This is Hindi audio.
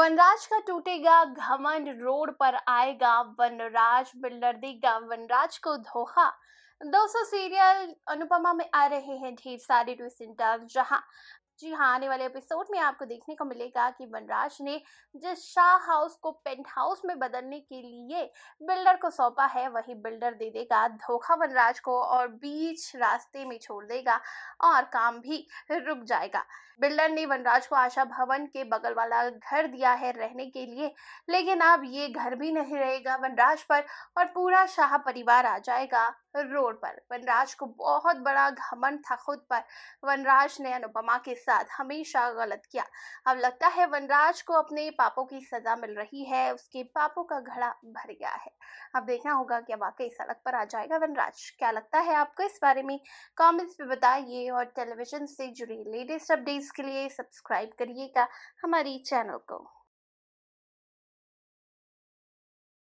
वनराज का टूटेगा घमंड रोड पर आएगा वनराज बिल्डर देगा वनराज को धोखा दोस्तों सीरियल अनुपमा में आ रहे हैं ढेर सारे ट्विस्ट जहां जी हाँ आने वाले एपिसोड में आपको देखने को मिलेगा कि वनराज ने जिस शाह हाउस को पेंट हाउस में बदलने के लिए बिल्डर को सौंपा है वही बिल्डर दे देगा धोखा वनराज को और बीच रास्ते में छोड़ देगा और काम भी रुक जाएगा बिल्डर ने वनराज को आशा भवन के बगल वाला घर दिया है रहने के लिए लेकिन अब ये घर भी नहीं रहेगा वनराज पर और पूरा शाह परिवार आ जाएगा रोड पर वनराज को बहुत बड़ा घमंड था खुद पर वनराज ने अनुपमा के साथ साथ हमेशा गलत किया अब लगता है वनराज को अपने पापों की सजा मिल रही है उसके पापों का घड़ा भर गया है अब देखना होगा क्या वाकई सड़क पर आ जाएगा वनराज क्या लगता है आपको इस बारे में कॉमेंट्स में बताइए और टेलीविजन से जुड़ी लेटेस्ट अपडेट्स के लिए सब्सक्राइब करिएगा हमारी चैनल को